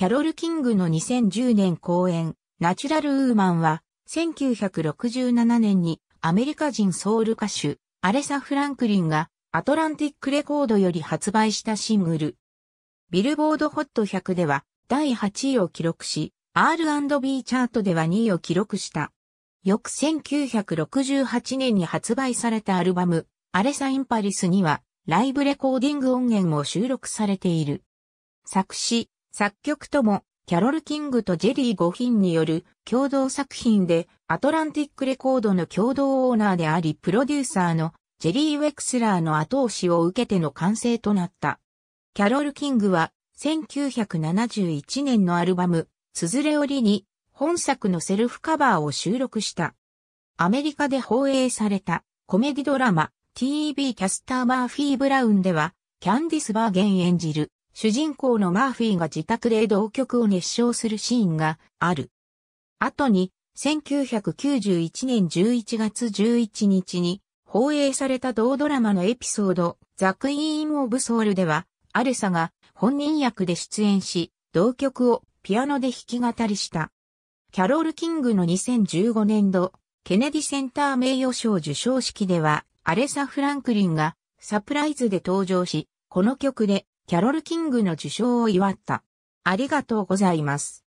キャロル・キングの2010年公演、ナチュラル・ウーマンは、1967年にアメリカ人ソウル歌手、アレサ・フランクリンが、アトランティックレコードより発売したシングル。ビルボードホット100では、第8位を記録し、R&B チャートでは2位を記録した。翌1968年に発売されたアルバム、アレサ・インパリスには、ライブレコーディング音源も収録されている。作詞、作曲とも、キャロル・キングとジェリー・ゴヒンによる共同作品で、アトランティックレコードの共同オーナーであり、プロデューサーのジェリー・ウェクスラーの後押しを受けての完成となった。キャロル・キングは、1971年のアルバム、つづれ折リに、本作のセルフカバーを収録した。アメリカで放映されたコメディドラマ TV キャスター・マーフィー・ブラウンではキャンディス・バーゲン演じる主人公のマーフィーが自宅で同曲を熱唱するシーンがある。後に、1991年11月11日に放映された同ドラマのエピソード、ザ・クイーン・オブ・ソウルでは、アルサが本人役で出演し、同曲をピアノで弾き語りした。キャロル・キングの2015年度、ケネディセンター名誉賞受賞式では、アレサ・フランクリンがサプライズで登場し、この曲でキャロル・キングの受賞を祝った。ありがとうございます。